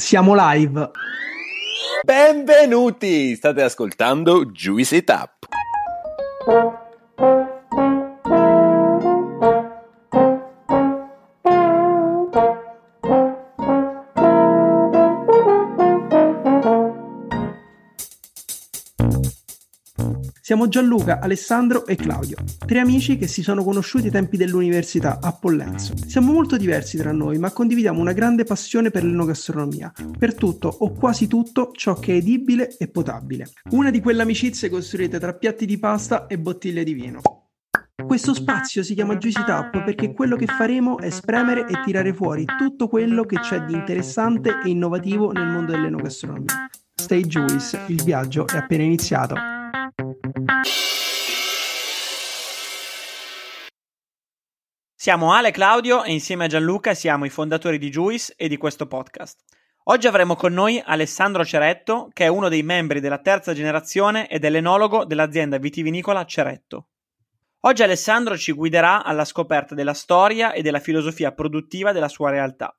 Siamo live. Benvenuti! State ascoltando Juicy Tap. Siamo Gianluca, Alessandro e Claudio, tre amici che si sono conosciuti ai tempi dell'università a Pollenzo. Siamo molto diversi tra noi, ma condividiamo una grande passione per l'enogastronomia, per tutto o quasi tutto ciò che è edibile e potabile. Una di quelle amicizie costruite tra piatti di pasta e bottiglie di vino. Questo spazio si chiama Juicy Tap perché quello che faremo è spremere e tirare fuori tutto quello che c'è di interessante e innovativo nel mondo dell'enogastronomia. Stay Juice, il viaggio è appena iniziato. Siamo Ale Claudio e insieme a Gianluca siamo i fondatori di Juice e di questo podcast. Oggi avremo con noi Alessandro Ceretto, che è uno dei membri della terza generazione ed è l'enologo dell'azienda vitivinicola Ceretto. Oggi Alessandro ci guiderà alla scoperta della storia e della filosofia produttiva della sua realtà.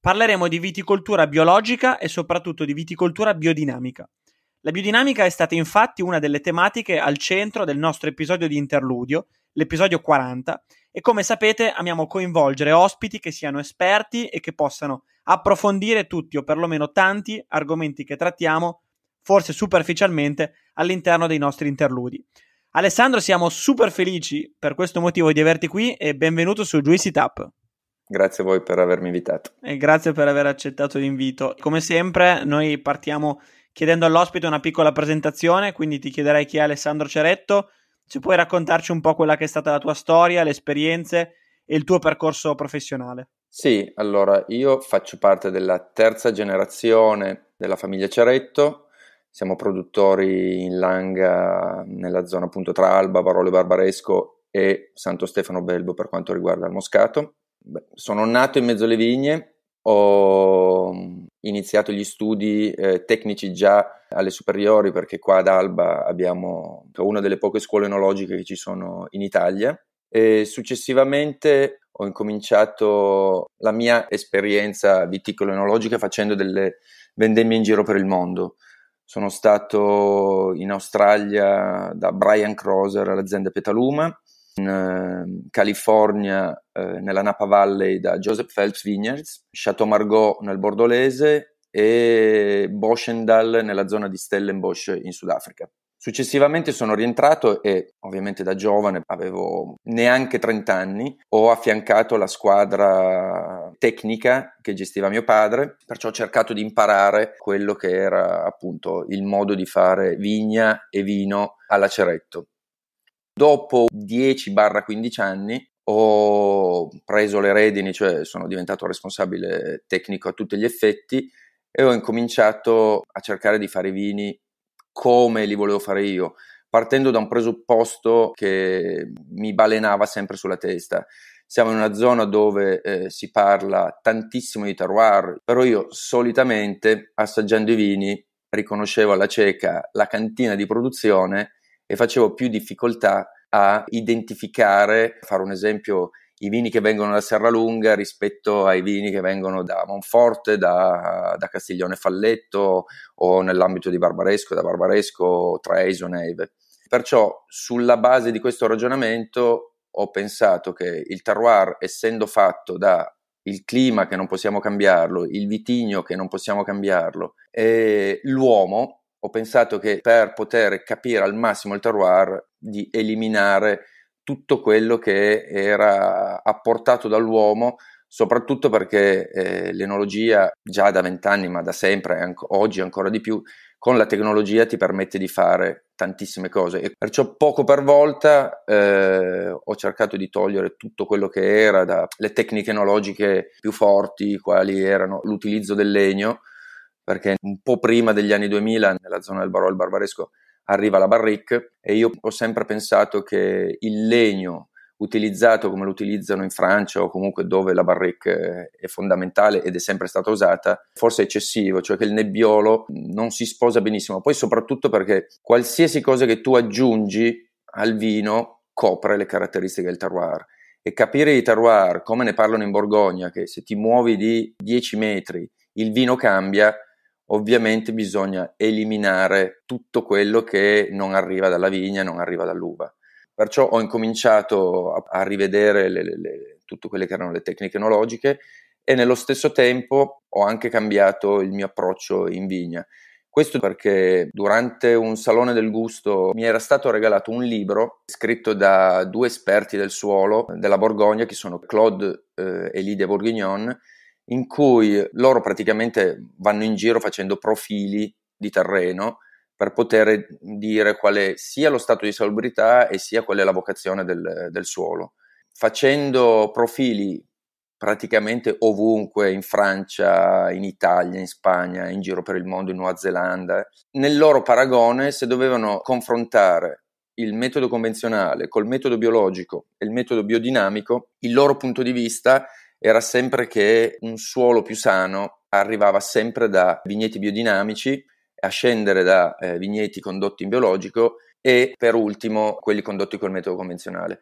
Parleremo di viticoltura biologica e soprattutto di viticoltura biodinamica. La biodinamica è stata infatti una delle tematiche al centro del nostro episodio di interludio, l'episodio 40, e come sapete amiamo coinvolgere ospiti che siano esperti e che possano approfondire tutti o perlomeno tanti argomenti che trattiamo, forse superficialmente, all'interno dei nostri interludi. Alessandro, siamo super felici per questo motivo di averti qui e benvenuto su Juicy Tap. Grazie a voi per avermi invitato. E grazie per aver accettato l'invito. Come sempre, noi partiamo chiedendo all'ospite una piccola presentazione, quindi ti chiederei chi è Alessandro Ceretto, se puoi raccontarci un po' quella che è stata la tua storia, le esperienze e il tuo percorso professionale. Sì, allora io faccio parte della terza generazione della famiglia Ceretto, siamo produttori in Langa nella zona appunto tra Alba, Barolo Barbaresco e Santo Stefano Belbo per quanto riguarda il Moscato. Beh, sono nato in mezzo alle vigne, ho iniziato gli studi eh, tecnici già alle superiori, perché qua ad Alba abbiamo una delle poche scuole enologiche che ci sono in Italia. E successivamente ho incominciato la mia esperienza viticolo enologica facendo delle vendemmie in giro per il mondo. Sono stato in Australia da Brian Croser all'azienda Petaluma, in ehm, California, eh, nella Napa Valley, da Joseph Phelps Vineyards, Chateau Margaux nel Bordolese e Boschendal nella zona di Stellenbosch in Sudafrica. Successivamente sono rientrato e ovviamente da giovane, avevo neanche 30 anni, ho affiancato la squadra tecnica che gestiva mio padre, perciò ho cercato di imparare quello che era appunto il modo di fare vigna e vino a Laceretto. Dopo 10-15 anni ho preso le redini, cioè sono diventato responsabile tecnico a tutti gli effetti e ho incominciato a cercare di fare i vini come li volevo fare io, partendo da un presupposto che mi balenava sempre sulla testa. Siamo in una zona dove eh, si parla tantissimo di terroir, però io solitamente assaggiando i vini riconoscevo alla cieca la cantina di produzione e facevo più difficoltà a identificare, fare un esempio, i vini che vengono da Serra Lunga rispetto ai vini che vengono da Monforte, da, da Castiglione Falletto o nell'ambito di Barbaresco, da Barbaresco, Treviso, Neve. Perciò sulla base di questo ragionamento ho pensato che il terroir, essendo fatto da il clima che non possiamo cambiarlo, il vitigno che non possiamo cambiarlo, e l'uomo ho pensato che per poter capire al massimo il terroir di eliminare tutto quello che era apportato dall'uomo, soprattutto perché eh, l'enologia già da vent'anni, ma da sempre, anche oggi ancora di più, con la tecnologia ti permette di fare tantissime cose e perciò poco per volta eh, ho cercato di togliere tutto quello che era dalle tecniche enologiche più forti, quali erano l'utilizzo del legno, perché un po' prima degli anni 2000, nella zona del Barolo Barbaresco, arriva la Barrique e io ho sempre pensato che il legno utilizzato come lo utilizzano in Francia o comunque dove la barrique eh, è fondamentale ed è sempre stata usata, forse è eccessivo, cioè che il nebbiolo non si sposa benissimo. Poi soprattutto perché qualsiasi cosa che tu aggiungi al vino copre le caratteristiche del terroir e capire i terroir, come ne parlano in Borgogna, che se ti muovi di 10 metri il vino cambia, ovviamente bisogna eliminare tutto quello che non arriva dalla vigna, non arriva dall'uva. Perciò ho incominciato a, a rivedere le, le, le, tutte quelle che erano le tecniche enologiche e nello stesso tempo ho anche cambiato il mio approccio in vigna. Questo perché durante un salone del gusto mi era stato regalato un libro scritto da due esperti del suolo della Borgogna, che sono Claude eh, Elie de Bourguignon, in cui loro praticamente vanno in giro facendo profili di terreno per poter dire quale sia lo stato di salubrità e sia qual è la vocazione del, del suolo. Facendo profili praticamente ovunque, in Francia, in Italia, in Spagna, in giro per il mondo, in Nuova Zelanda, nel loro paragone, se dovevano confrontare il metodo convenzionale col metodo biologico e il metodo biodinamico, il loro punto di vista era sempre che un suolo più sano arrivava sempre da vigneti biodinamici a scendere da eh, vigneti condotti in biologico e per ultimo quelli condotti col metodo convenzionale.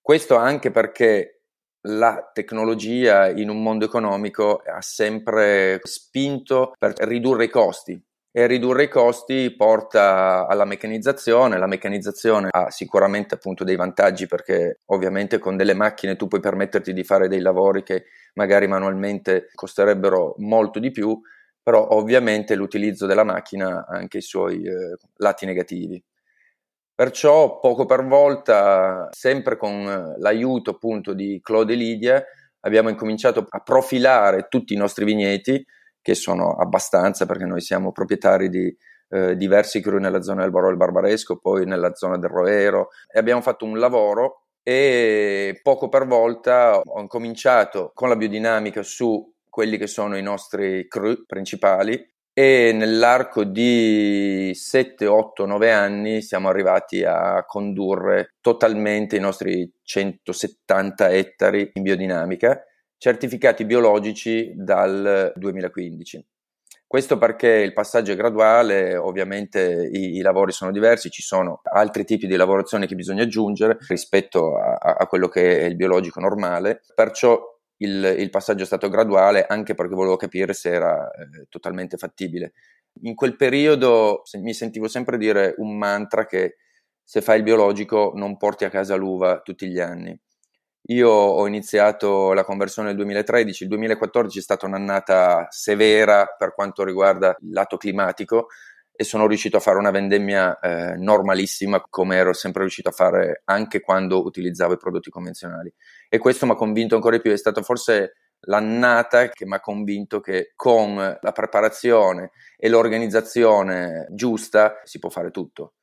Questo anche perché la tecnologia in un mondo economico ha sempre spinto per ridurre i costi, e ridurre i costi porta alla meccanizzazione, la meccanizzazione ha sicuramente appunto dei vantaggi perché ovviamente con delle macchine tu puoi permetterti di fare dei lavori che magari manualmente costerebbero molto di più, però ovviamente l'utilizzo della macchina ha anche i suoi eh, lati negativi. Perciò poco per volta, sempre con l'aiuto appunto di Claude e Lidia, abbiamo incominciato a profilare tutti i nostri vigneti che sono abbastanza perché noi siamo proprietari di eh, diversi crew nella zona del Barolo del Barbaresco, poi nella zona del Roero e abbiamo fatto un lavoro e poco per volta ho incominciato con la biodinamica su quelli che sono i nostri crew principali e nell'arco di 7, 8, 9 anni siamo arrivati a condurre totalmente i nostri 170 ettari in biodinamica certificati biologici dal 2015. Questo perché il passaggio è graduale, ovviamente i, i, lavori sono diversi, ci sono altri tipi di lavorazione che bisogna aggiungere rispetto a, a quello che è il biologico normale, perciò il, il, passaggio è stato graduale anche perché volevo capire se era eh, totalmente fattibile. In quel periodo se, mi sentivo sempre dire un mantra che se fai il biologico non porti a casa l'uva tutti gli anni io ho iniziato la conversione nel 2013, il 2014 è stata un'annata severa per quanto riguarda il lato climatico e sono riuscito a fare una vendemmia eh, normalissima come ero sempre riuscito a fare anche quando utilizzavo i prodotti convenzionali. E questo mi ha convinto ancora di più, è stata forse l'annata che mi ha convinto che con la preparazione e l'organizzazione giusta si può fare tutto.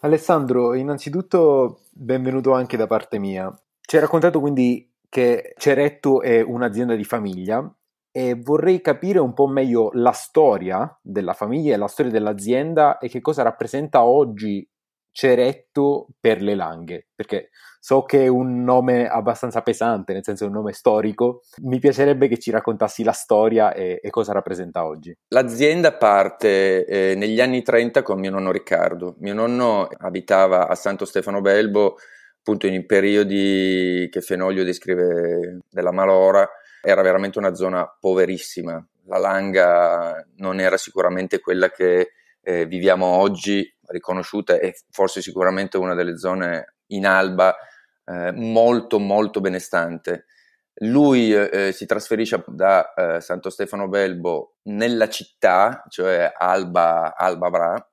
Alessandro, innanzitutto benvenuto anche da parte mia. Ci hai raccontato quindi che Ceretto è un'azienda di famiglia e vorrei capire un po' meglio la storia della famiglia e la storia dell'azienda e che cosa rappresenta oggi Ceretto per le Langhe, perché so che è un nome abbastanza pesante, nel senso è un nome storico. Mi piacerebbe che ci raccontassi la storia e, e cosa rappresenta oggi. L'azienda parte eh, negli anni 30 con mio nonno Riccardo. Mio nonno abitava a Santo Stefano Belbo appunto in periodi che Fenoglio descrive della Malora, era veramente una zona poverissima. La Langa non era sicuramente quella che eh, viviamo oggi, riconosciuta e forse sicuramente una delle zone in alba eh, molto molto benestante. Lui eh, eh si trasferisce da eh, Santo Stefano Belbo nella città, cioè Alba, Alba Bra,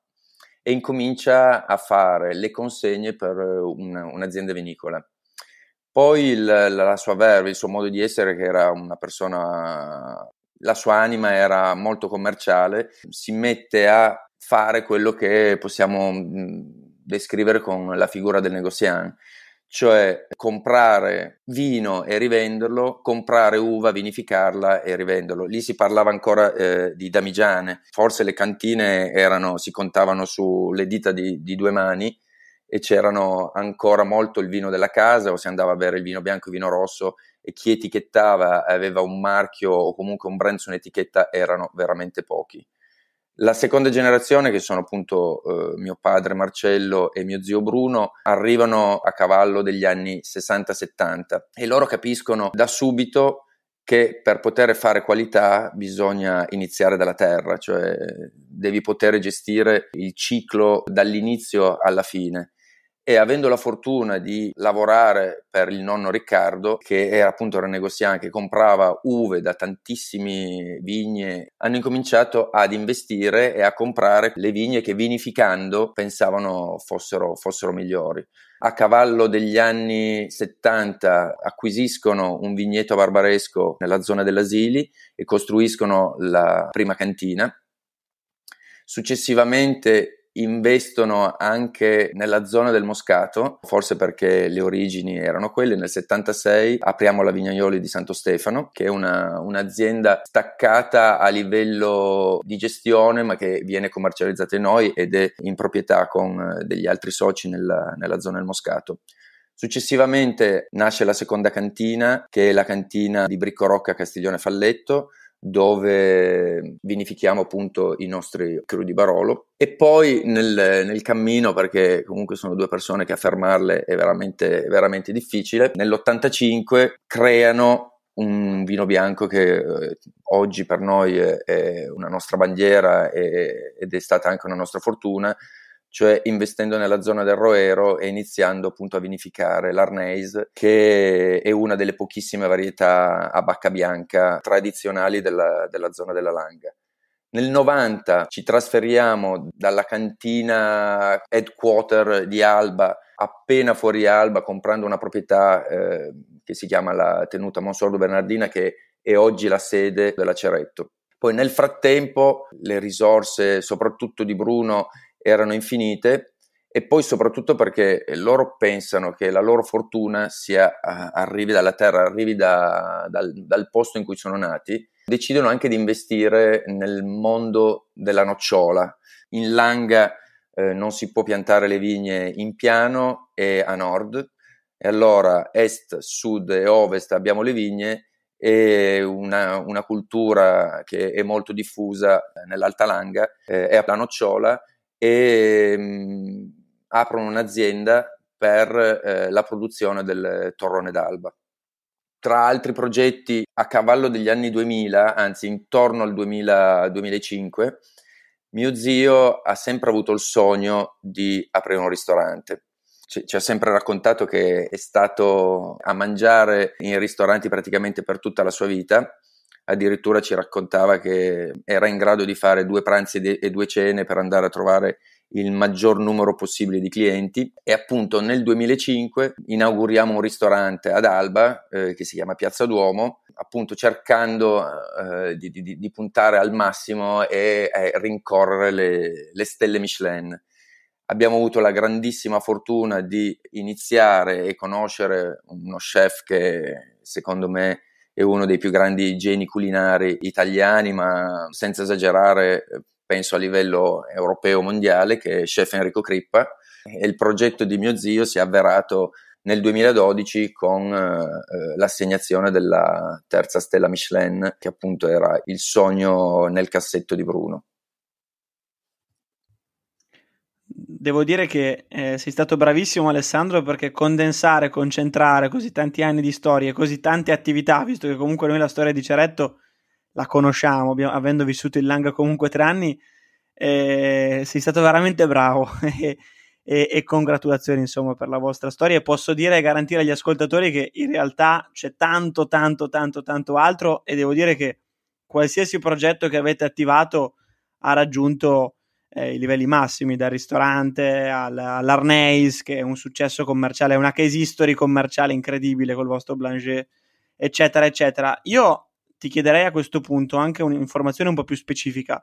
e incomincia a fare le consegne per eh, una, un'azienda vinicola. Poi il, la sua verve, il suo modo di essere, che era una persona, la sua anima era molto commerciale, si mette a fare quello che possiamo mm, descrivere con la figura del negoziante cioè comprare vino e rivenderlo, comprare uva, vinificarla e rivenderlo. Lì si parlava ancora eh, di damigiane, forse le cantine erano, si contavano sulle dita di, di due mani e c'erano ancora molto il vino della casa o si andava a bere il vino bianco, e il vino rosso e chi etichettava aveva un marchio o comunque un brand su un'etichetta erano veramente pochi. La seconda generazione, che sono appunto eh, mio padre Marcello e mio zio Bruno, arrivano a cavallo degli anni 60-70 e loro capiscono da subito che per poter fare qualità bisogna iniziare dalla terra, cioè devi poter gestire il ciclo dall'inizio alla fine e avendo la fortuna di lavorare per il nonno Riccardo, che era appunto un negoziante che comprava uve da tantissime vigne, hanno incominciato ad investire e a comprare le vigne che vinificando pensavano fossero, fossero migliori a cavallo degli anni 70 acquisiscono un vigneto barbaresco nella zona dell'Asili e costruiscono la prima cantina. Successivamente investono anche nella zona del Moscato, forse perché le origini erano quelle. Nel 76 apriamo la Vignaioli di Santo Stefano, che è una, un'azienda staccata a livello di gestione, ma che viene commercializzata in noi ed è in proprietà con eh, degli altri soci nella, nella zona del Moscato. Successivamente nasce la seconda cantina, che è la cantina di Bricco Rocca Castiglione Falletto, dove vinifichiamo appunto i nostri crudi Barolo e poi nel, nel, cammino perché comunque sono due persone che affermarle è veramente, veramente difficile nell'85 creano un vino bianco che eh, oggi per noi è, una nostra bandiera ed è stata anche una nostra fortuna cioè investendo nella zona del Roero e iniziando appunto a vinificare l'Arneis, che è una delle pochissime varietà a bacca bianca tradizionali della, della zona della Langa. Nel 90 ci trasferiamo dalla cantina headquarter di Alba, appena fuori Alba, comprando una proprietà eh, che si chiama la tenuta Monsordo Bernardina, che è oggi la sede della Ceretto. Poi nel frattempo le risorse, soprattutto di Bruno erano infinite e poi soprattutto perché loro pensano che la loro fortuna sia, eh, arrivi dalla terra, arrivi da, dal, dal posto in cui sono nati, decidono anche di investire nel mondo della nocciola. In Langa eh, non si può piantare le vigne in piano e a nord, e allora est, sud e ovest abbiamo le vigne e una, una cultura che è molto diffusa eh, nell'Alta Langa eh, è la nocciola e mh, aprono un'azienda per eh, la produzione del torrone d'alba. Tra altri progetti, a cavallo degli anni 2000, anzi intorno al 2000, 2005, mio zio ha sempre avuto il sogno di aprire un ristorante ci, ha sempre raccontato che è stato a mangiare in ristoranti praticamente per tutta la sua vita addirittura ci raccontava che era in grado di fare due pranzi e due cene per andare a trovare il maggior numero possibile di clienti e appunto nel 2005 inauguriamo un ristorante ad Alba eh, che si chiama Piazza Duomo appunto cercando eh, di, di, di, puntare al massimo e, e rincorrere le, le stelle Michelin. Abbiamo avuto la grandissima fortuna di iniziare e conoscere uno chef che secondo me è uno dei più grandi geni culinari italiani, ma senza esagerare penso a livello europeo mondiale, che è chef Enrico Crippa, e il progetto di mio zio si è avverato nel 2012 con eh, eh, l'assegnazione della terza stella Michelin, che appunto era il sogno nel cassetto di Bruno. devo dire che eh, sei stato bravissimo Alessandro perché condensare, concentrare così tanti anni di storie, così tante attività, visto che comunque noi la storia di Ceretto la conosciamo, abbiamo, avendo vissuto in Langa comunque tre anni, eh, sei stato veramente bravo e, e, e, congratulazioni insomma per la vostra storia e posso dire e garantire agli ascoltatori che in realtà c'è tanto tanto tanto tanto altro e devo dire che qualsiasi progetto che avete attivato ha raggiunto eh, i livelli massimi, dal ristorante al, all'Arneis, che è un successo commerciale, una case history commerciale incredibile col vostro Blanger, eccetera, eccetera. Io ti chiederei a questo punto anche un'informazione un po' più specifica.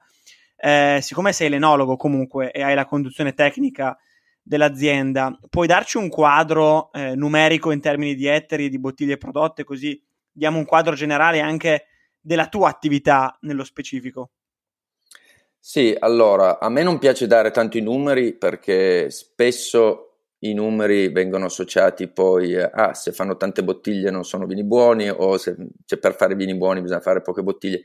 Eh, siccome sei l'enologo comunque e hai la conduzione tecnica dell'azienda, puoi darci un quadro eh, numerico in termini di ettari, di bottiglie prodotte, così diamo un quadro generale anche della tua attività nello specifico? Sì, allora, a me non piace dare tanto i numeri perché spesso i numeri vengono associati poi a eh, ah, se fanno tante bottiglie non sono vini buoni o se cioè, per fare vini buoni bisogna fare poche bottiglie.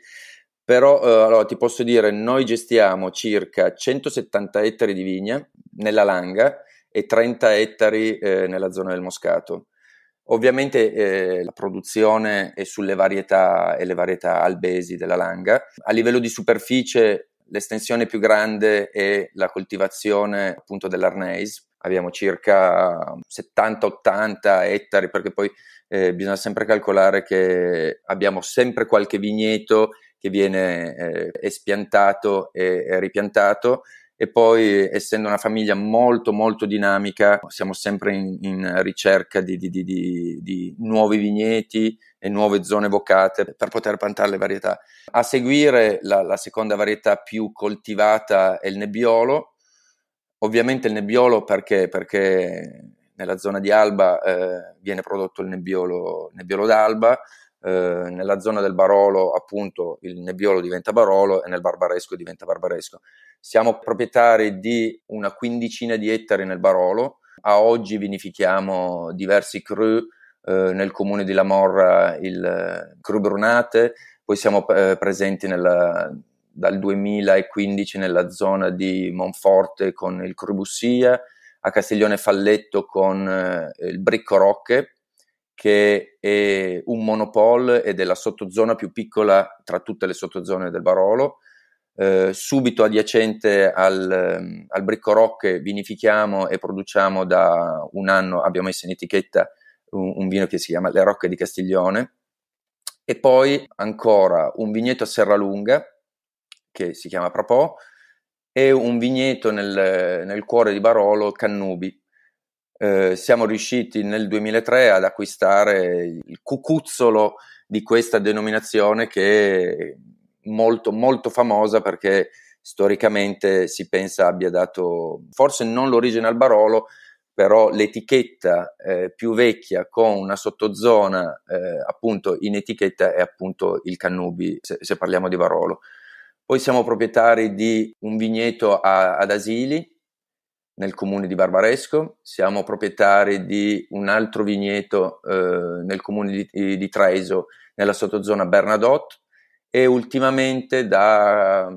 Però eh, allora, ti posso dire, noi gestiamo circa 170 ettari di vigna nella Langa e 30 ettari eh, nella zona del Moscato. Ovviamente eh, la produzione è sulle varietà e le varietà albesi della Langa. A livello di superficie L'estensione più grande è la coltivazione appunto dell'arneis, abbiamo circa 70-80 ettari perché poi eh, bisogna sempre calcolare che abbiamo sempre qualche vigneto che viene eh, espiantato e, e ripiantato e poi essendo una famiglia molto molto dinamica siamo sempre in, in ricerca di, di, di, di, nuovi vigneti e nuove zone vocate per poter plantare le varietà. A seguire la, la seconda varietà più coltivata è il nebbiolo, ovviamente il nebbiolo perché? Perché nella zona di Alba eh, viene prodotto il nebbiolo, il nebbiolo d'Alba, eh, nella zona del Barolo appunto il Nebbiolo diventa Barolo e nel Barbaresco diventa Barbaresco. Siamo proprietari di una quindicina di ettari nel Barolo, a oggi vinifichiamo diversi cru eh, nel comune di Lamorra, il eh, cru Brunate, poi siamo eh, presenti nella, dal 2015 nella zona di Monforte con il cru Bussia, a Castiglione Falletto con eh, il Bricco Rocche, che è un monopol ed è la sottozona più piccola tra tutte le sottozone del Barolo. Eh, subito adiacente al, ehm, al Bricco Rock vinifichiamo e produciamo da un anno, abbiamo messo in etichetta un, un vino che si chiama Le Rocche di Castiglione e poi ancora un vigneto a Serralunga che si chiama Propò e un vigneto nel, nel cuore di Barolo, Cannubi, eh, siamo riusciti nel 2003 ad acquistare il cucuzzolo di questa denominazione che è molto molto famosa perché storicamente si pensa abbia dato forse non l'origine al Barolo, però l'etichetta eh, più vecchia con una sottozona eh, appunto in etichetta è appunto il Cannubi, se, se, parliamo di Barolo. Poi siamo proprietari di un vigneto a, ad Asili, nel comune di Barbaresco, siamo proprietari di un altro vigneto eh, nel comune di, di Treso, nella sottozona Bernadotte e ultimamente da 4-5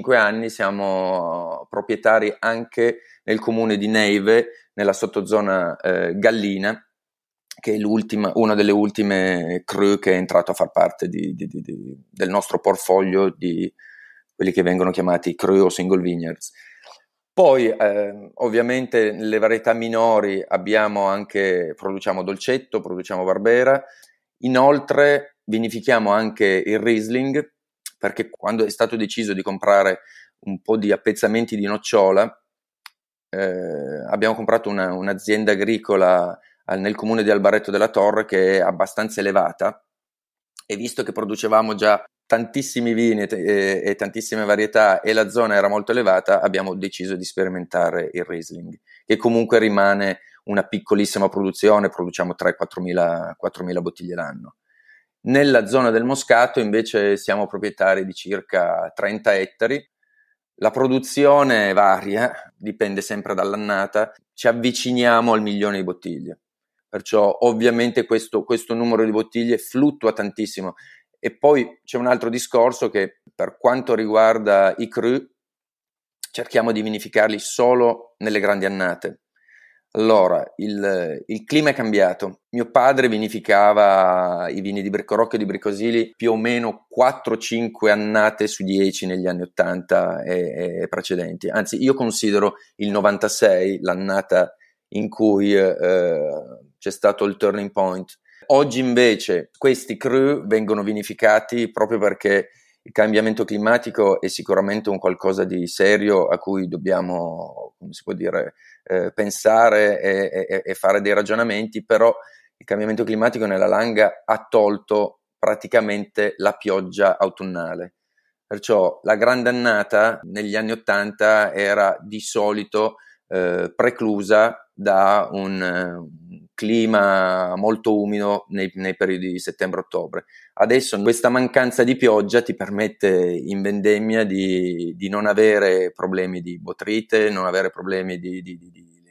mm, anni siamo proprietari anche nel comune di Neive, nella sottozona eh, Gallina, che è una delle ultime crew che è entrato a far parte di, di, di, del nostro portfolio di quelli che vengono chiamati crew o single vineyards. Poi eh, ovviamente nelle varietà minori abbiamo anche, produciamo dolcetto, produciamo barbera, inoltre vinifichiamo anche il Riesling perché quando è stato deciso di comprare un po' di appezzamenti di nocciola eh, abbiamo comprato una, un'azienda agricola nel comune di Albaretto della Torre che è abbastanza elevata e visto che producevamo già tantissimi vini e, e, tantissime varietà e la zona era molto elevata, abbiamo deciso di sperimentare il Riesling, che comunque rimane una piccolissima produzione, produciamo 3-4 mila, bottiglie l'anno. Nella zona del Moscato invece siamo proprietari di circa 30 ettari, la produzione varia, dipende sempre dall'annata, ci avviciniamo al milione di bottiglie. Perciò ovviamente questo, questo numero di bottiglie fluttua tantissimo. E poi c'è un altro discorso che per quanto riguarda i cru, cerchiamo di vinificarli solo nelle grandi annate. Allora, il, il, clima è cambiato. Mio padre vinificava i vini di Briccorocchio e di Bricosili più o meno 4-5 annate su 10 negli anni 80 e, e, precedenti. Anzi, io considero il 96 l'annata in cui eh, eh, c'è stato il turning point Oggi invece questi crew vengono vinificati proprio perché il cambiamento climatico è sicuramente un qualcosa di serio a cui dobbiamo, come si può dire, eh, pensare e, e, e fare dei ragionamenti, però il cambiamento climatico nella Langa ha tolto praticamente la pioggia autunnale. Perciò la grande annata negli anni Ottanta era di solito eh, preclusa da un, clima molto umido nei, nei periodi di settembre-ottobre. Adesso questa mancanza di pioggia ti permette in vendemmia di, di non avere problemi di botrite, non avere problemi di, di,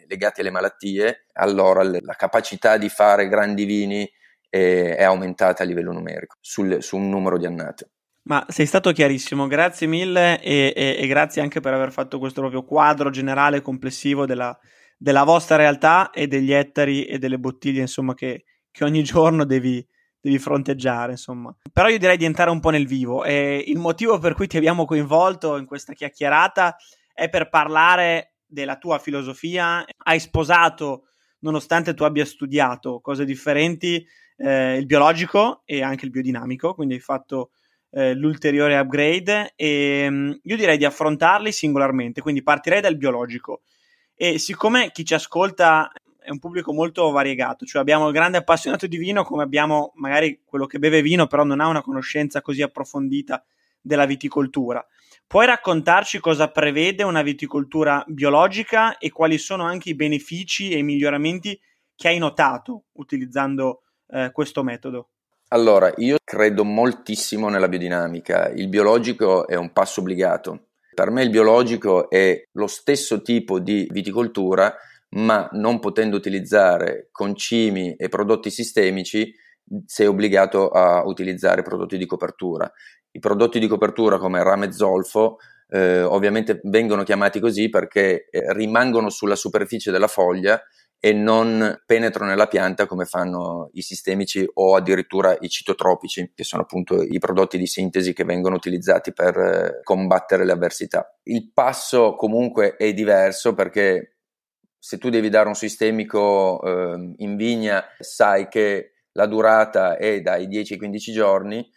legati alle malattie, allora la capacità di fare grandi vini è, eh, è aumentata a livello numerico, sul, su un numero di annate. Ma sei stato chiarissimo, grazie mille e, e, e grazie anche per aver fatto questo proprio quadro generale complessivo della, della vostra realtà e degli ettari e delle bottiglie, insomma, che, che ogni giorno devi, devi fronteggiare, insomma. Però io direi di entrare un po' nel vivo e il motivo per cui ti abbiamo coinvolto in questa chiacchierata è per parlare della tua filosofia. Hai sposato, nonostante tu abbia studiato cose differenti, eh, il biologico e anche il biodinamico, quindi hai fatto eh, l'ulteriore upgrade e mm, io direi di affrontarli singolarmente, quindi partirei dal biologico. E siccome chi ci ascolta è un pubblico molto variegato, cioè abbiamo il grande appassionato di vino, come abbiamo magari quello che beve vino, però non ha una conoscenza così approfondita della viticoltura. Puoi raccontarci cosa prevede una viticoltura biologica e quali sono anche i benefici e i miglioramenti che hai notato utilizzando eh, questo metodo? Allora, io credo moltissimo nella biodinamica. Il biologico è un passo obbligato per me il biologico è lo stesso tipo di viticoltura, ma non potendo utilizzare concimi e prodotti sistemici, sei obbligato a utilizzare prodotti di copertura. I prodotti di copertura come rame zolfo eh, ovviamente vengono chiamati così perché eh, rimangono sulla superficie della foglia e non penetro nella pianta come fanno i sistemici o addirittura i citotropici, che sono appunto i prodotti di sintesi che vengono utilizzati per eh, combattere le avversità. Il passo comunque è diverso perché se tu devi dare un sistemico eh, in vigna sai che la durata è dai 10 ai 15 giorni,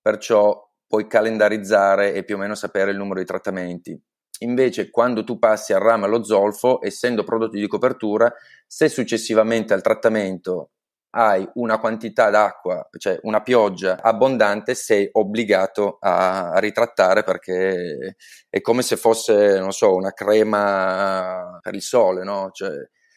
perciò puoi calendarizzare e più o meno sapere il numero di trattamenti. Invece, quando tu passi al rame allo zolfo, essendo prodotti di copertura, se successivamente al trattamento hai una quantità d'acqua, cioè una pioggia abbondante, sei obbligato a, a ritrattare perché è come se fosse, non so, una crema per il sole, no? Cioè,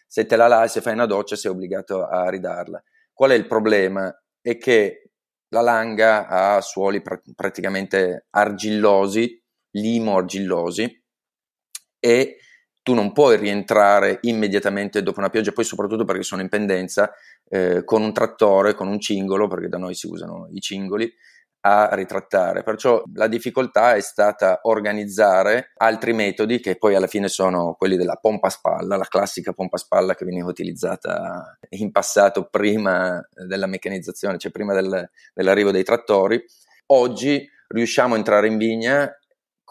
se te la lavi, se fai una doccia, sei obbligato a ridarla. Qual è il problema? È che la langa ha suoli pr- praticamente argillosi, limo argillosi e tu non puoi rientrare immediatamente dopo una pioggia, poi soprattutto perché sono in pendenza, eh, con un trattore, con un cingolo, perché da noi si usano i cingoli, a ritrattare. Perciò la difficoltà è stata organizzare altri metodi che poi alla fine sono quelli della pompa spalla, la classica pompa spalla che veniva utilizzata in passato prima della meccanizzazione, cioè prima del, dell'arrivo dei trattori. Oggi riusciamo a entrare in vigna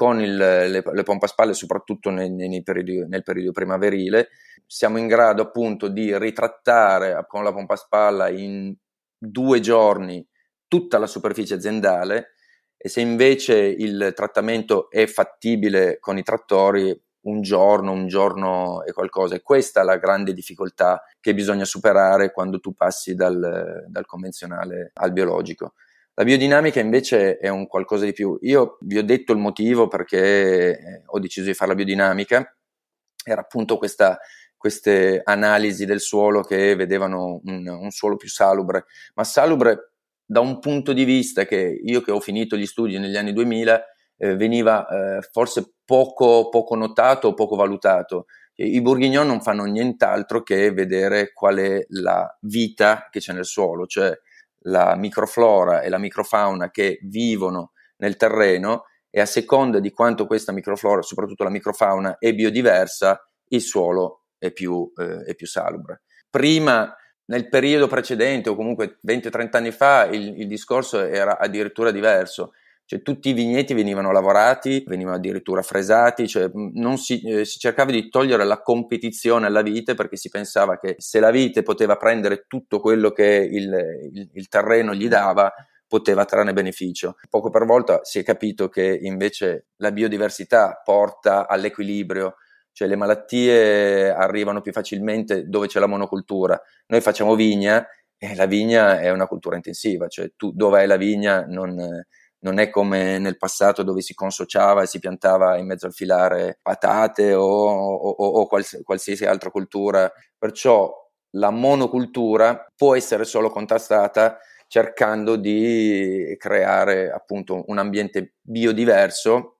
con il, le, le pompe a spalle, soprattutto nei, nei periodi, nel periodo primaverile, siamo in grado appunto di ritrattare con la pompa a spalla in due giorni tutta la superficie aziendale e se invece il trattamento è fattibile con i trattori, un giorno, un giorno e qualcosa. E questa è la grande difficoltà che bisogna superare quando tu passi dal, dal convenzionale al biologico. La biodinamica invece è un qualcosa di più. Io vi ho detto il motivo perché eh, ho deciso di fare la biodinamica, era appunto questa, queste analisi del suolo che vedevano un, un suolo più salubre, ma salubre da un punto di vista che io che ho finito gli studi negli anni 2000 eh, veniva eh, forse poco, poco notato, poco valutato. I bourguignon non fanno nient'altro che vedere qual è la vita che c'è nel suolo, cioè la microflora e la microfauna che vivono nel terreno e a seconda di quanto questa microflora, soprattutto la microfauna, è biodiversa, il suolo è più, eh, è più salubre. Prima, nel periodo precedente o comunque 20-30 anni fa, il, il discorso era addirittura diverso cioè tutti i vigneti venivano lavorati, venivano addirittura fresati, cioè non si, eh, si, cercava di togliere la competizione alla vite perché si pensava che se la vite poteva prendere tutto quello che il, il, il terreno gli dava, poteva trarne beneficio. Poco per volta si è capito che invece la biodiversità porta all'equilibrio, cioè le malattie arrivano più facilmente dove c'è la monocultura. Noi facciamo vigna e la vigna è una cultura intensiva, cioè tu dove hai la vigna non non è come nel passato dove si consociava e si piantava in mezzo al filare patate o, o, o quals- qualsiasi altra cultura. Perciò la monocultura può essere solo contrastata cercando di creare appunto un ambiente biodiverso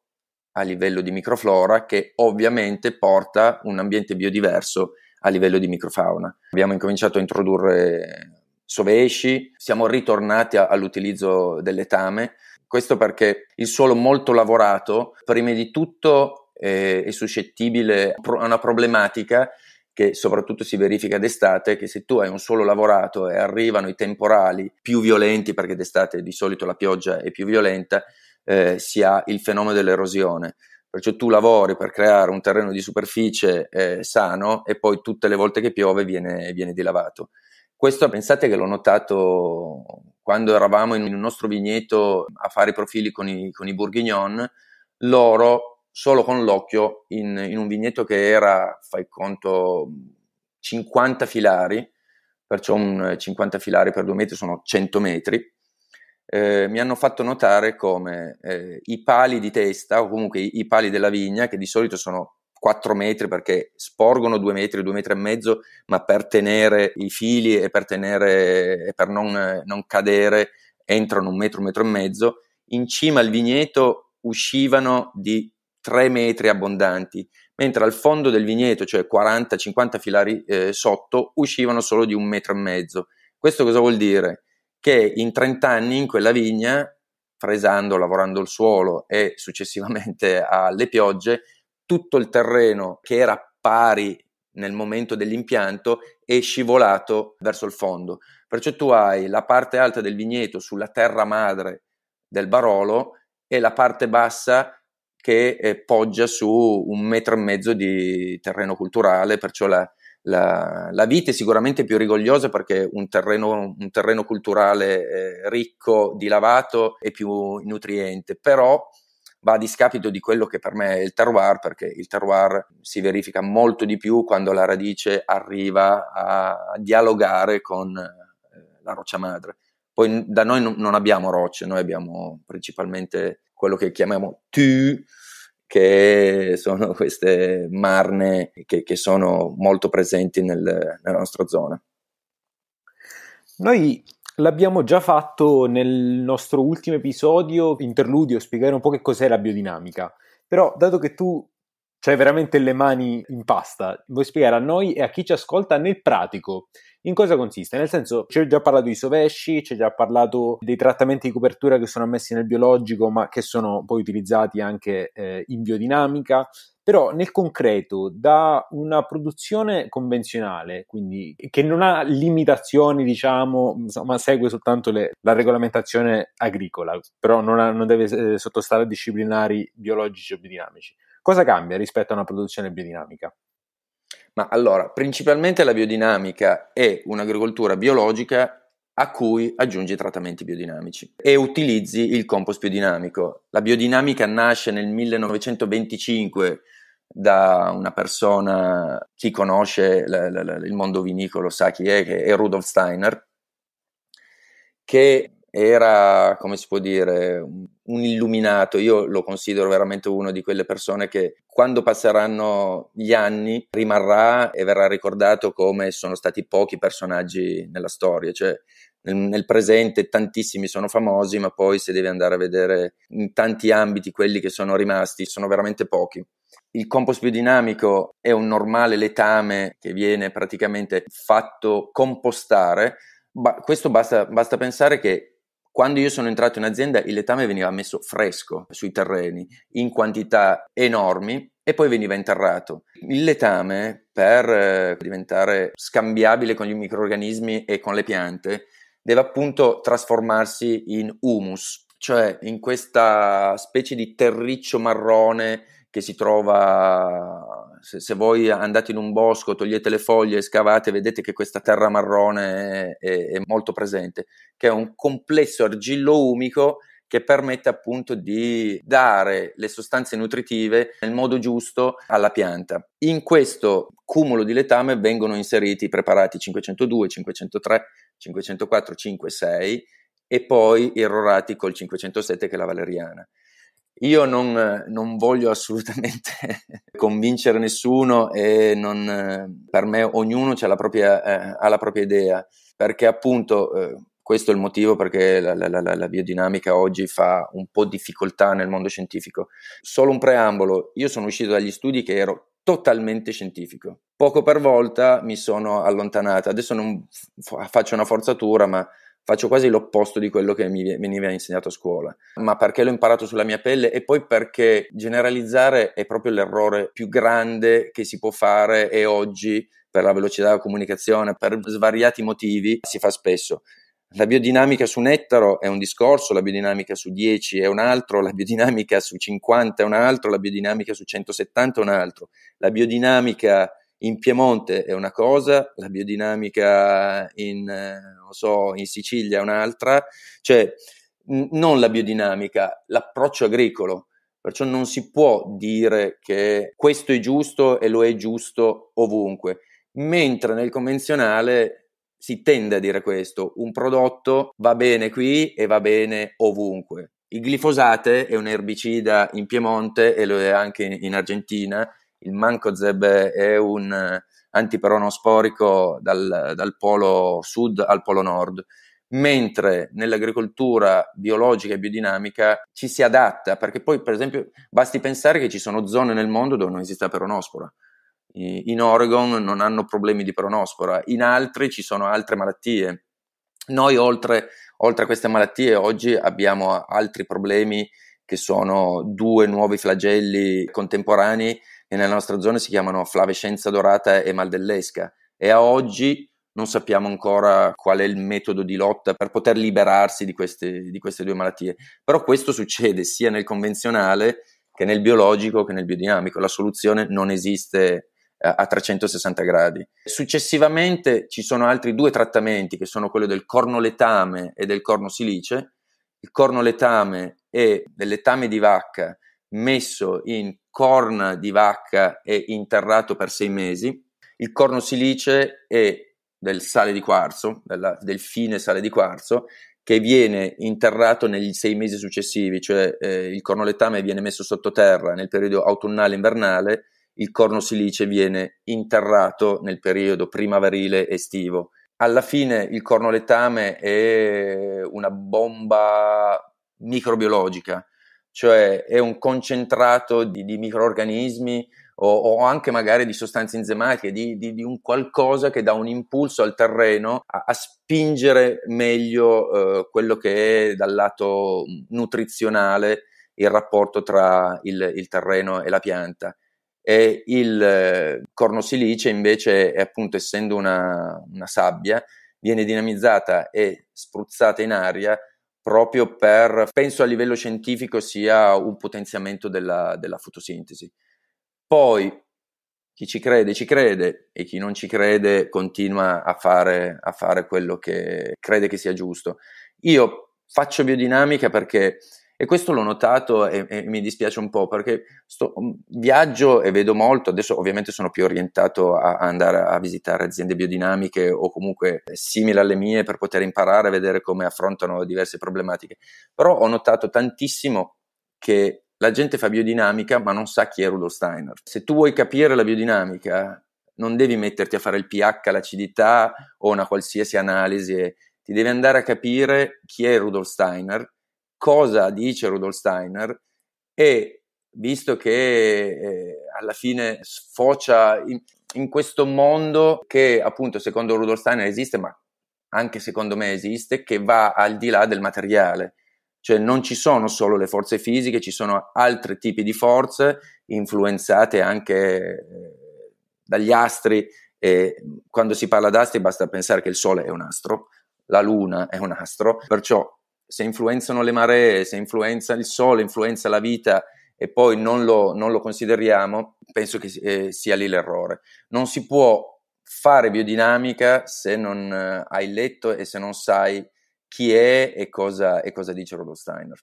a livello di microflora che ovviamente porta un ambiente biodiverso a livello di microfauna. Abbiamo incominciato a introdurre sovesci, siamo ritornati a, all'utilizzo del letame, questo perché il suolo molto lavorato, prima di tutto, eh, è suscettibile a una problematica che soprattutto si verifica d'estate, che se tu hai un suolo lavorato e arrivano i temporali più violenti, perché d'estate di solito la pioggia è più violenta, eh, si ha il fenomeno dell'erosione. Perciò tu lavori per creare un terreno di superficie eh, sano e poi tutte le volte che piove viene, viene dilavato. Questo pensate che l'ho notato quando eravamo in un nostro vigneto a fare i profili con i, con i bourguignon, loro solo con l'occhio in, in un vigneto che era, fai conto, 50 filari, perciò un 50 filari per due metri sono 100 metri, eh, mi hanno fatto notare come eh, i pali di testa o comunque i, i pali della vigna, che di solito sono 4 metri perché sporgono 2 metri, 2 metri e mezzo, ma per tenere i fili e per, tenere, e per non, non cadere entrano un metro, un metro e mezzo. In cima al vigneto uscivano di 3 metri abbondanti, mentre al fondo del vigneto, cioè 40-50 filari eh, sotto, uscivano solo di un metro e mezzo. Questo cosa vuol dire? Che in 30 anni in quella vigna, fresando, lavorando il suolo e successivamente alle piogge, tutto il terreno che era pari nel momento dell'impianto è scivolato verso il fondo. Perciò tu hai la parte alta del vigneto sulla terra madre del Barolo e la parte bassa che eh, poggia su un metro e mezzo di terreno culturale, perciò la, la, la vite è sicuramente più rigogliosa perché un terreno, un terreno culturale eh, ricco di lavato è più nutriente, però va a discapito di quello che per me è il terroir, perché il terroir si verifica molto di più quando la radice arriva a dialogare con eh, la roccia madre. Poi da noi non abbiamo rocce, noi abbiamo principalmente quello che chiamiamo tu, che sono queste marne che, che sono molto presenti nel, nella nostra zona. Noi L'abbiamo già fatto nel nostro ultimo episodio, interludio, spiegare un po' che cos'è la biodinamica. Però, dato che tu C'hai veramente le mani in pasta. Vuoi spiegare a noi e a chi ci ascolta nel pratico in cosa consiste? Nel senso, ci ho già parlato di sovesci, ci ho già parlato dei trattamenti di copertura che sono ammessi nel biologico, ma che sono poi utilizzati anche eh, in biodinamica. Però nel concreto, da una produzione convenzionale, quindi che non ha limitazioni, diciamo, ma segue soltanto le, la regolamentazione agricola, però non, ha, non deve eh, sottostare a disciplinari biologici o biodinamici Cosa cambia rispetto a una produzione biodinamica? Ma allora, principalmente la biodinamica è un'agricoltura biologica a cui aggiungi trattamenti biodinamici e utilizzi il compost biodinamico. La biodinamica nasce nel 1925 da una persona, chi conosce la, la, la, il mondo vinicolo sa chi è, che è Rudolf Steiner, che era, come si può dire, un illuminato, io lo considero veramente uno di quelle persone che quando passeranno gli anni rimarrà e verrà ricordato come sono stati pochi personaggi nella storia, cioè nel, nel presente tantissimi sono famosi, ma poi se devi andare a vedere in tanti ambiti quelli che sono rimasti, sono veramente pochi. Il compost biodinamico è un normale letame che viene praticamente fatto compostare, ba- questo basta, basta pensare che quando io sono entrato in azienda il letame veniva messo fresco sui terreni in quantità enormi e poi veniva interrato. Il letame per eh, diventare scambiabile con gli microrganismi e con le piante deve appunto trasformarsi in humus, cioè in questa specie di terriccio marrone che si trova, se, se, voi andate in un bosco, togliete le foglie, scavate, vedete che questa terra marrone è, è molto presente, che è un complesso argillo-umico che permette appunto di dare le sostanze nutritive nel modo giusto alla pianta. In questo cumulo di letame vengono inseriti i preparati 502, 503, 504, 506 e poi irrorati col 507 che è la valeriana. Io non, non voglio assolutamente convincere nessuno e non, per me ognuno la propria, eh, ha la propria idea, perché appunto eh, questo è il motivo perché la, la, la, la, biodinamica oggi fa un po' difficoltà nel mondo scientifico. Solo un preambolo, io sono uscito dagli studi che ero totalmente scientifico. Poco per volta mi sono allontanato. Adesso non f- faccio una forzatura, ma faccio quasi l'opposto di quello che mi veniva insegnato a scuola, ma perché l'ho imparato sulla mia pelle e poi perché generalizzare è proprio l'errore più grande che si può fare e oggi per la velocità della comunicazione, per svariati motivi, si fa spesso. La biodinamica su un ettaro è un discorso, la biodinamica su 10 è un altro, la biodinamica su 50 è un altro, la biodinamica su 170 è un altro. La biodinamica in Piemonte è una cosa, la biodinamica in, eh, so, in Sicilia è un'altra, cioè n- non la biodinamica, l'approccio agricolo. Perciò non si può dire che questo è giusto e lo è giusto ovunque, mentre nel convenzionale si tende a dire questo, un prodotto va bene qui e va bene ovunque. Il glifosate è un erbicida in Piemonte e lo è anche in Argentina, il Mancozeb è un eh, antiperonosporico dal, dal polo sud al polo nord mentre nell'agricoltura biologica e biodinamica ci si adatta, perché poi per esempio basti pensare che ci sono zone nel mondo dove non esiste peronospora. In Oregon non hanno problemi di peronospora, in altri ci sono altre malattie. Noi oltre, oltre a queste malattie oggi abbiamo altri problemi che sono due nuovi flagelli contemporanei e nella nostra zona si chiamano flavescenza dorata e maldellesca e a oggi non sappiamo ancora qual è il metodo di lotta per poter liberarsi di queste, di queste due malattie. Però questo succede sia nel convenzionale che nel biologico che nel biodinamico. La soluzione non esiste eh, a 360 gradi. Successivamente ci sono altri due trattamenti che sono quello del corno letame e del corno silice. Il cornoletame è del letame di vacca messo in corna di vacca e interrato per sei mesi. Il corno silice è del sale di quarzo, della, del fine sale di quarzo, che viene interrato negli sei mesi successivi, cioè eh, il corno letame viene messo sottoterra nel periodo autunnale-invernale, il corno silice viene interrato nel periodo primaverile-estivo. Alla fine il corno letame è una bomba microbiologica, cioè è un concentrato di, di microorganismi o, o, anche magari di sostanze enzematiche, di, di, di, un qualcosa che dà un impulso al terreno a, a spingere meglio eh, quello che è dal lato nutrizionale il rapporto tra il, il terreno e la pianta. E il eh, corno silice invece, è, appunto, essendo una, una sabbia, viene dinamizzata e spruzzata in aria proprio per, penso a livello scientifico sia un potenziamento della, della fotosintesi. Poi chi ci crede ci crede e chi non ci crede continua a fare, a fare quello che crede che sia giusto. Io faccio biodinamica perché e questo l'ho notato e, e mi dispiace un po' perché sto, mm, viaggio e vedo molto, adesso ovviamente sono più orientato a, a andare a visitare aziende biodinamiche o comunque simili alle mie per poter imparare a vedere come affrontano diverse problematiche, però ho notato tantissimo che la gente fa biodinamica ma non sa chi è Rudolf Steiner. Se tu vuoi capire la biodinamica non devi metterti a fare il pH, l'acidità o una qualsiasi analisi, ti devi andare a capire chi è Rudolf Steiner cosa dice Rudolf Steiner e visto che eh, alla fine sfocia in, in, questo mondo che appunto secondo Rudolf Steiner esiste, ma anche secondo me esiste, che va al di là del materiale. Cioè non ci sono solo le forze fisiche, ci sono altri tipi di forze influenzate anche eh, dagli astri. E quando si parla d'astri basta pensare che il Sole è un astro, la Luna è un astro, perciò se influenzano le maree, se influenza il sole, influenza la vita e poi non lo, non lo consideriamo, penso che eh, sia lì l'errore. Non si può fare biodinamica se non eh, hai letto e se non sai chi è e cosa, e cosa dice Rudolf Steiner.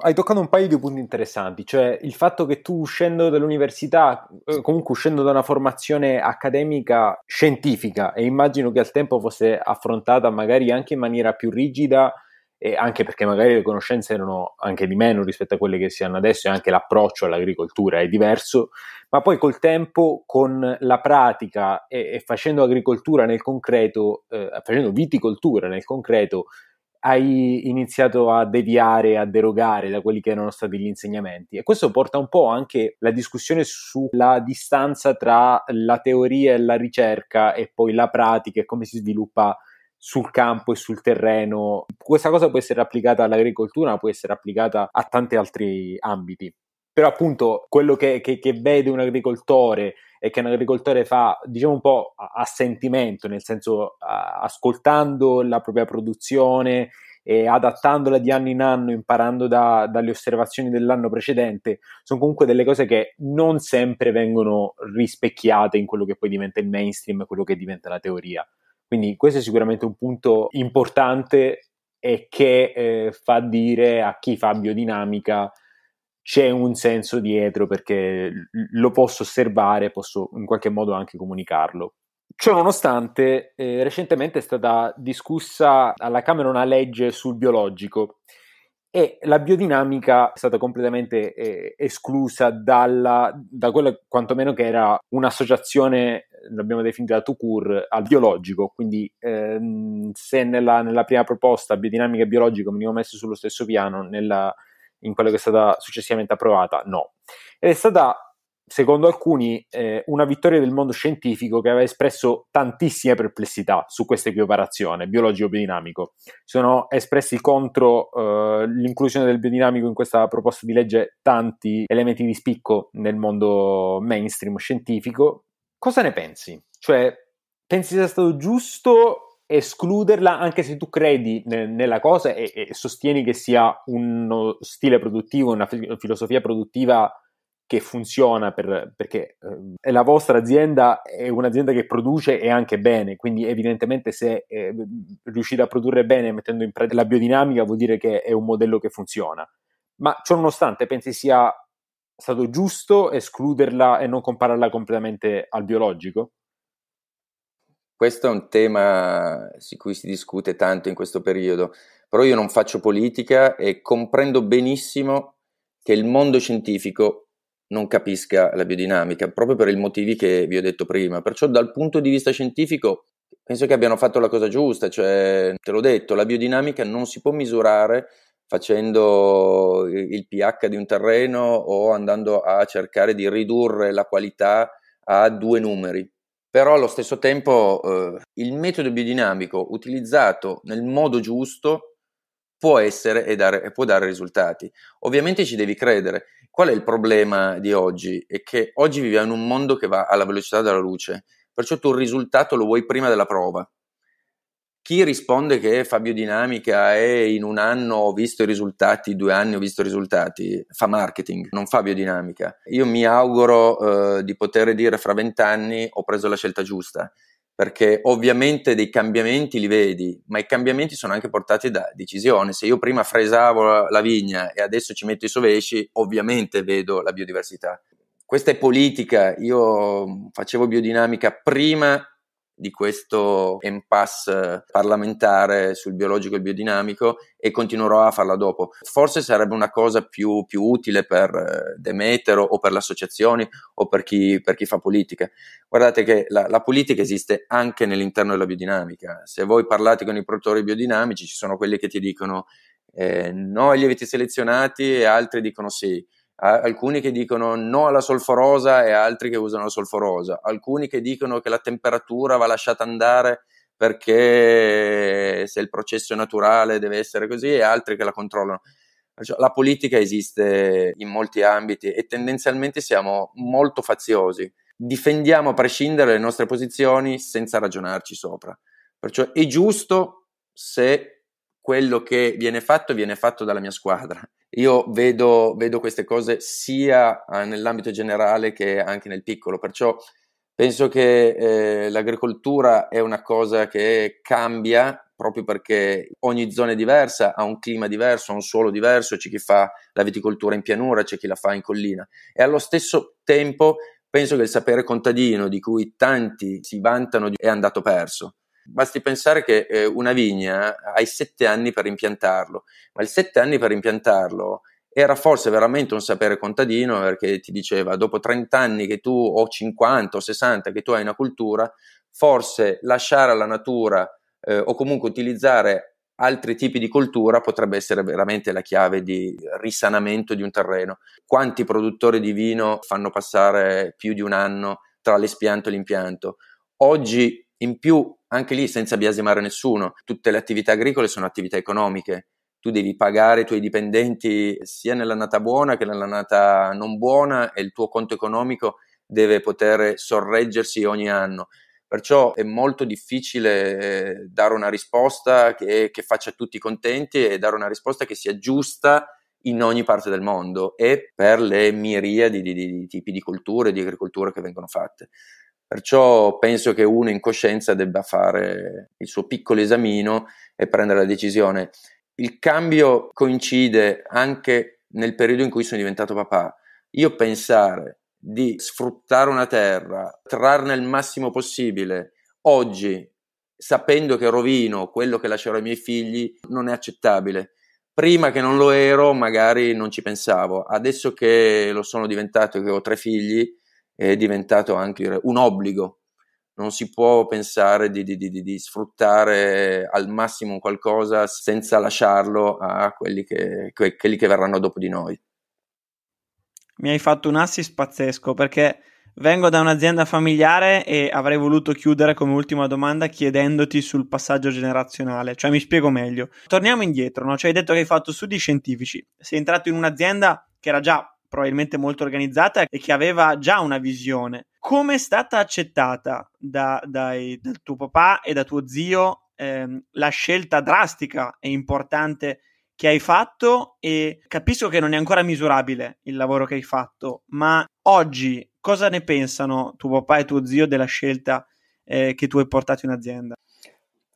Hai toccato un paio di punti interessanti, cioè il fatto che tu uscendo dall'università, eh, comunque uscendo da una formazione accademica scientifica, e immagino che al tempo fosse affrontata magari anche in maniera più rigida e anche perché magari le conoscenze erano anche di meno rispetto a quelle che si hanno adesso e anche l'approccio all'agricoltura è diverso, ma poi col tempo, con la pratica e, e facendo agricoltura nel concreto, eh, facendo viticoltura nel concreto, hai iniziato a deviare, a derogare da quelli che erano stati gli insegnamenti. E questo porta un po' anche la discussione sulla distanza tra la teoria e la ricerca e poi la pratica e come si sviluppa sul campo e sul terreno. Questa cosa può essere applicata all'agricoltura, ma può essere applicata a tanti altri ambiti. Però appunto quello che, che, che vede un agricoltore e che un agricoltore fa, diciamo un po' a, a sentimento, nel senso a, ascoltando la propria produzione e adattandola di anno in anno, imparando da, dalle osservazioni dell'anno precedente, sono comunque delle cose che non sempre vengono rispecchiate in quello che poi diventa il mainstream, quello che diventa la teoria. Quindi questo è sicuramente un punto importante e che eh, fa dire a chi fa biodinamica c'è un senso dietro perché lo posso osservare, posso in qualche modo anche comunicarlo. Ciononostante, eh, recentemente è stata discussa alla Camera una legge sul biologico e la biodinamica è stata completamente eh, esclusa dalla, da quella quantomeno che era un'associazione, l'abbiamo definita to cure, al biologico, quindi ehm, se nella, nella, prima proposta biodinamica e biologico venivano messi sullo stesso piano, nella, in quella che è stata successivamente approvata, no. Ed è stata secondo alcuni, eh, una vittoria del mondo scientifico che aveva espresso tantissime perplessità su questa equiparazione biologico-biodinamico. Sono espressi contro eh, l'inclusione del biodinamico in questa proposta di legge tanti elementi di spicco nel mondo mainstream scientifico. Cosa ne pensi? Cioè, pensi sia stato giusto escluderla anche se tu credi ne- nella cosa e-, e sostieni che sia uno stile produttivo, una fi- filosofia produttiva che funziona per, perché eh, la vostra azienda è un'azienda che produce e anche bene, quindi evidentemente se eh, riuscite a produrre bene mettendo in pratica la biodinamica vuol dire che è un modello che funziona. Ma ciò nonostante pensi sia stato giusto escluderla e non compararla completamente al biologico? Questo è un tema su cui si discute tanto in questo periodo, però io non faccio politica e comprendo benissimo che il mondo scientifico non capisca la biodinamica, proprio per i motivi che vi ho detto prima. Perciò dal punto di vista scientifico penso che abbiano fatto la cosa giusta, cioè, te l'ho detto, la biodinamica non si può misurare facendo il pH di un terreno o andando a cercare di ridurre la qualità a due numeri. Però allo stesso tempo eh, il metodo biodinamico utilizzato nel modo giusto può essere e, dare, e può dare risultati. Ovviamente ci devi credere. Qual è il problema di oggi? È che oggi viviamo in un mondo che va alla velocità della luce, perciò tu il risultato lo vuoi prima della prova. Chi risponde che fa biodinamica e in un anno ho visto i risultati, due anni ho visto i risultati, fa marketing, non fa biodinamica. Io mi auguro eh, di poter dire fra vent'anni ho preso la scelta giusta perché ovviamente dei cambiamenti li vedi, ma i cambiamenti sono anche portati da decisione. Se io prima fresavo la vigna e adesso ci metto i sovesci, ovviamente vedo la biodiversità. Questa è politica, io facevo biodinamica prima di questo impasse parlamentare sul biologico e il biodinamico e continuerò a farla dopo. Forse sarebbe una cosa più, più utile per eh, Demeter o per le associazioni o per chi, per chi fa politica. Guardate che la, la, politica esiste anche nell'interno della biodinamica. Se voi parlate con i produttori biodinamici ci sono quelli che ti dicono eh, no ai lieviti selezionati e altri dicono sì alcuni che dicono no alla solforosa e altri che usano la solforosa, alcuni che dicono che la temperatura va lasciata andare perché se il processo è naturale deve essere così e altri che la controllano. La politica esiste in molti ambiti e tendenzialmente siamo molto faziosi. Difendiamo a prescindere le nostre posizioni senza ragionarci sopra. Perciò è giusto se quello che viene fatto viene fatto dalla mia squadra. Io vedo, vedo, queste cose sia eh, nell'ambito generale che anche nel piccolo, perciò penso che eh, l'agricoltura è una cosa che cambia proprio perché ogni zona è diversa, ha un clima diverso, ha un suolo diverso, c'è chi fa la viticoltura in pianura, c'è chi la fa in collina e allo stesso tempo penso che il sapere contadino di cui tanti si vantano è andato perso Basti pensare che eh, una vigna hai sette anni per impiantarlo, ma il sette anni per impiantarlo era forse veramente un sapere contadino perché ti diceva dopo 30 anni che tu o 50 o 60 che tu hai una cultura, forse lasciare alla natura eh, o comunque utilizzare altri tipi di coltura potrebbe essere veramente la chiave di risanamento di un terreno. Quanti produttori di vino fanno passare più di un anno tra l'espianto e l'impianto? Oggi in più anche lì, senza biasimare nessuno, tutte le attività agricole sono attività economiche. Tu devi pagare i tuoi dipendenti sia nell'annata buona che nell'annata non buona e il tuo conto economico deve poter sorreggersi ogni anno. Perciò è molto difficile eh, dare una risposta che, che faccia tutti contenti e dare una risposta che sia giusta in ogni parte del mondo e per le miriadi di, di, di tipi di colture e di agricoltura che vengono fatte. Perciò penso che uno in coscienza debba fare il suo piccolo esamino e prendere la decisione. Il cambio coincide anche nel periodo in cui sono diventato papà. Io pensare di sfruttare una terra, trarne il massimo possibile, oggi, sapendo che rovino quello che lascerò ai miei figli, non è accettabile. Prima che non lo ero, magari non ci pensavo. Adesso che lo sono diventato e che ho tre figli, è diventato anche un obbligo. Non si può pensare di, di, di, di sfruttare al massimo qualcosa senza lasciarlo a quelli che, que, quelli che verranno dopo di noi. Mi hai fatto un assist pazzesco perché vengo da un'azienda familiare e avrei voluto chiudere come ultima domanda chiedendoti sul passaggio generazionale, cioè mi spiego meglio. Torniamo indietro, no? cioè, hai detto che hai fatto studi scientifici, sei entrato in un'azienda che era già probabilmente molto organizzata e che aveva già una visione. Come è stata accettata da, dai, dal tuo papà e da tuo zio ehm, la scelta drastica e importante che hai fatto e capisco che non è ancora misurabile il lavoro che hai fatto, ma oggi cosa ne pensano tuo papà e tuo zio della scelta eh, che tu hai portato in azienda?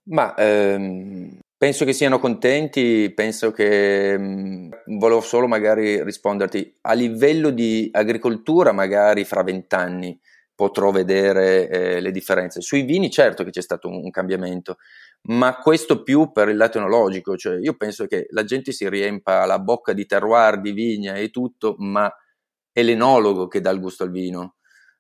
Ma ehm, Penso che siano contenti, penso che mh, mm, volevo solo magari risponderti a livello di agricoltura, magari fra vent'anni potrò vedere eh, le differenze. Sui vini certo che c'è stato un, un, cambiamento, ma questo più per il lato enologico, cioè io penso che la gente si riempa la bocca di terroir, di vigna e tutto, ma è l'enologo che dà il gusto al vino,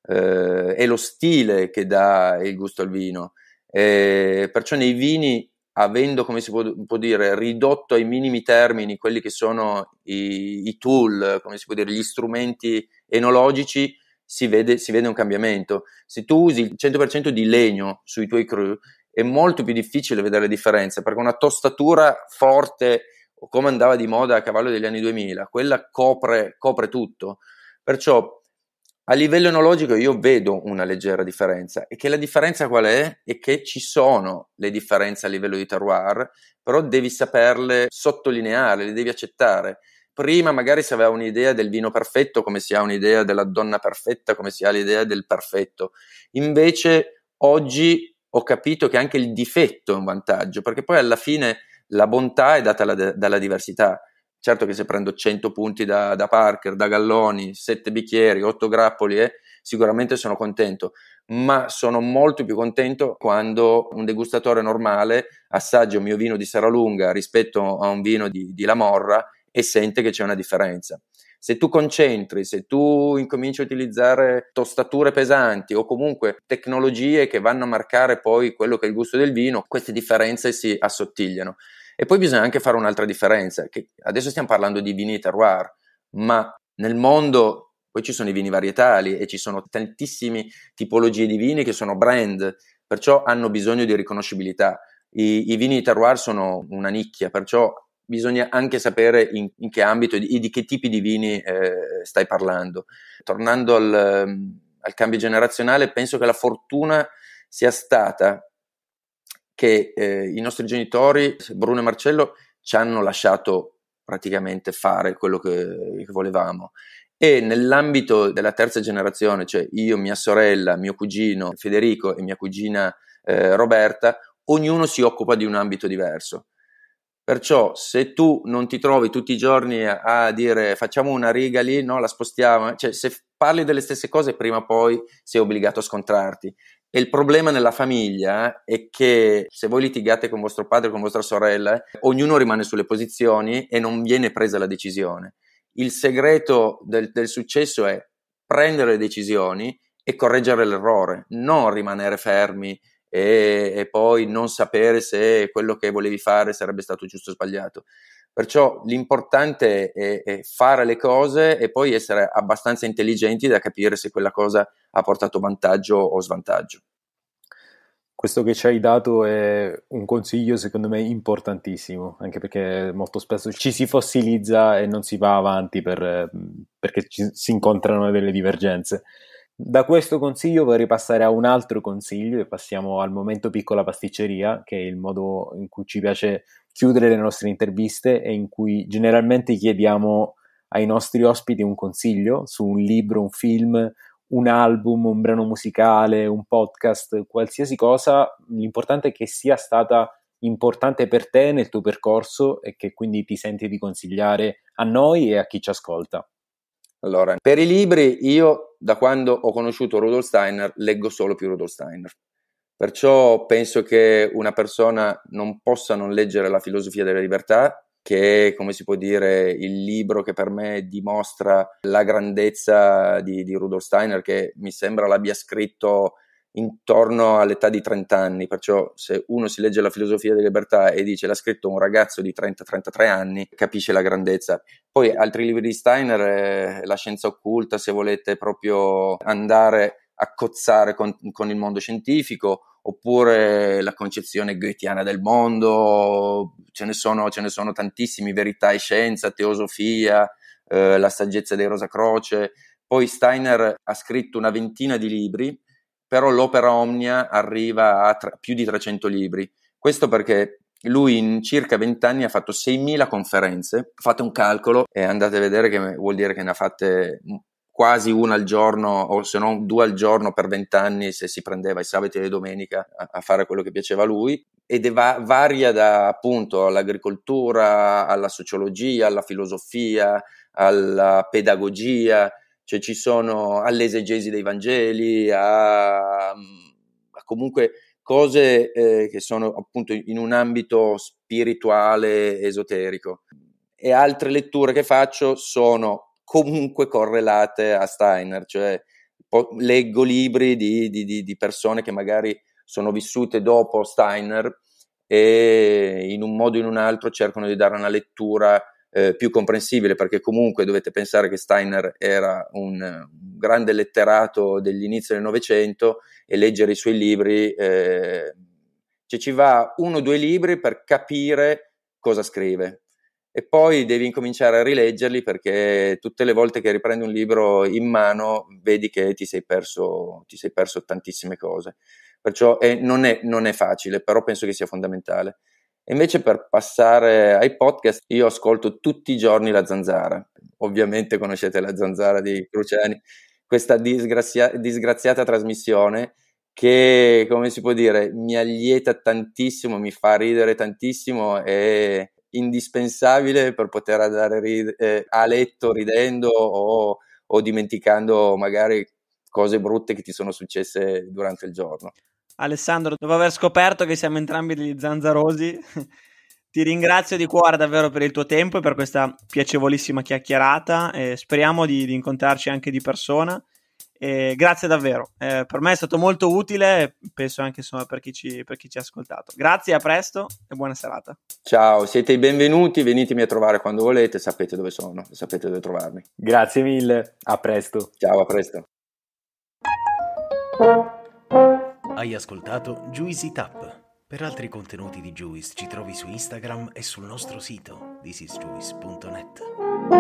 eh, è lo stile che dà il gusto al vino. Eh, perciò nei vini avendo, come si può, può, dire, ridotto ai minimi termini quelli che sono i, i tool, come si può dire, gli strumenti enologici, si vede, si vede, un cambiamento. Se tu usi il 100% di legno sui tuoi crew, è molto più difficile vedere le differenze, perché una tostatura forte, come andava di moda a cavallo degli anni 2000, quella copre, copre tutto. Perciò a livello enologico io vedo una leggera differenza e che la differenza qual è? È che ci sono le differenze a livello di terroir, però devi saperle sottolineare, le devi accettare. Prima magari si aveva un'idea del vino perfetto, come si ha un'idea della donna perfetta, come si ha l'idea del perfetto. Invece oggi ho capito che anche il difetto è un vantaggio, perché poi alla fine la bontà è data la, dalla diversità certo che se prendo 100 punti da, da Parker, da Galloni, 7 bicchieri, 8 grappoli, eh, sicuramente sono contento, ma sono molto più contento quando un degustatore normale assaggia un mio vino di Saralunga rispetto a un vino di, di La Morra e sente che c'è una differenza. Se tu concentri, se tu incominci a utilizzare tostature pesanti o comunque tecnologie che vanno a marcare poi quello che è il gusto del vino, queste differenze si assottigliano. E poi bisogna anche fare un'altra differenza, che adesso stiamo parlando di vini terroir, ma nel mondo poi ci sono i vini varietali e ci sono tantissime tipologie di vini che sono brand, perciò hanno bisogno di riconoscibilità. I, i vini terroir sono una nicchia, perciò bisogna anche sapere in, in che ambito e di, di, che tipi di vini eh, stai parlando. Tornando al, al cambio generazionale, penso che la fortuna sia stata che eh, i nostri genitori, Bruno e Marcello, ci hanno lasciato praticamente fare quello che, che volevamo. E nell'ambito della terza generazione, cioè io, mia sorella, mio cugino Federico e mia cugina eh, Roberta, ognuno si occupa di un ambito diverso. Perciò se tu non ti trovi tutti i giorni a, dire facciamo una riga lì, no, la spostiamo, cioè se parli delle stesse cose prima o poi sei obbligato a scontrarti. E il problema nella famiglia è che se voi litigate con vostro padre o con vostra sorella, ognuno rimane sulle posizioni e non viene presa la decisione. Il segreto del, del successo è prendere le decisioni e correggere l'errore, non rimanere fermi e, e, poi non sapere se quello che volevi fare sarebbe stato giusto o sbagliato. Perciò l'importante è, è, fare le cose e poi essere abbastanza intelligenti da capire se quella cosa ha portato vantaggio o svantaggio. Questo che ci hai dato è un consiglio secondo me importantissimo, anche perché molto spesso ci si fossilizza e non si va avanti per, perché ci, si incontrano delle divergenze. Da questo consiglio vorrei passare a un altro consiglio e passiamo al momento piccola pasticceria, che è il modo in cui ci piace chiudere le nostre interviste e in cui generalmente chiediamo ai nostri ospiti un consiglio su un libro, un film, un album, un brano musicale, un podcast, qualsiasi cosa, l'importante è che sia stata importante per te nel tuo percorso e che quindi ti senti di consigliare a noi e a chi ci ascolta. Allora, per i libri io da quando ho conosciuto Rudolf Steiner leggo solo più Rudolf Steiner. Perciò penso che una persona non possa non leggere La filosofia della libertà, che è, come si può dire, il libro che per me dimostra la grandezza di, di Rudolf Steiner, che mi sembra l'abbia scritto intorno all'età di 30 anni, perciò se uno si legge la filosofia della libertà e dice l'ha scritto un ragazzo di 30-33 anni, capisce la grandezza. Poi altri libri di Steiner, eh, La scienza occulta, se volete proprio andare accozzare con, con il mondo scientifico, oppure la concezione goetiana del mondo, ce ne sono, ce ne sono tantissimi, verità e scienza, teosofia, eh, la saggezza dei Rosa Croce. Poi Steiner ha scritto una ventina di libri, però l'opera omnia arriva a tra- più di 300 libri. Questo perché lui in circa 20 anni ha fatto 6.000 conferenze, fate un calcolo e andate a vedere che vuol dire che ne ha fatte quasi una al giorno o se non due al giorno per vent'anni se si prendeva i sabati e le domeniche a, a fare quello che piaceva a lui ed va- varia da appunto all'agricoltura, alla sociologia, alla filosofia, alla pedagogia, cioè ci sono all'esegesi dei Vangeli, a, a comunque cose eh, che sono appunto in un ambito spirituale, esoterico. E altre letture che faccio sono comunque correlate a Steiner, cioè po- leggo libri di, di, di, persone che magari sono vissute dopo Steiner e in un modo o in un altro cercano di dare una lettura eh, più comprensibile, perché comunque dovete pensare che Steiner era un, grande letterato degli inizi del Novecento e leggere i suoi libri, eh, cioè ci va uno o due libri per capire cosa scrive, e poi devi incominciare a rileggerli perché tutte le volte che riprendi un libro in mano vedi che ti sei perso, ti sei perso tantissime cose. Perciò eh, non, è, non è facile, però penso che sia fondamentale. Invece per passare ai podcast, io ascolto tutti i giorni la zanzara. Ovviamente conoscete la zanzara di Cruciani, questa disgrazia- disgraziata trasmissione che, come si può dire, mi allieta tantissimo, mi fa ridere tantissimo e indispensabile per poter andare rid- eh, a letto ridendo o, o dimenticando magari cose brutte che ti sono successe durante il giorno. Alessandro, dopo aver scoperto che siamo entrambi degli zanzarosi, ti ringrazio di cuore davvero per il tuo tempo e per questa piacevolissima chiacchierata. speriamo di, di incontrarci anche di persona e grazie davvero, eh, per me è stato molto utile, penso anche insomma, per, chi ci, per chi ci ha ascoltato. Grazie, a presto e buona serata. Ciao, siete i benvenuti, venitemi a trovare quando volete, sapete dove sono, sapete dove trovarmi. Grazie mille, a presto. Ciao, a presto. Hai ascoltato Juicy Tap. Per altri contenuti di Juice ci trovi su Instagram e sul nostro sito thisisjuice.net.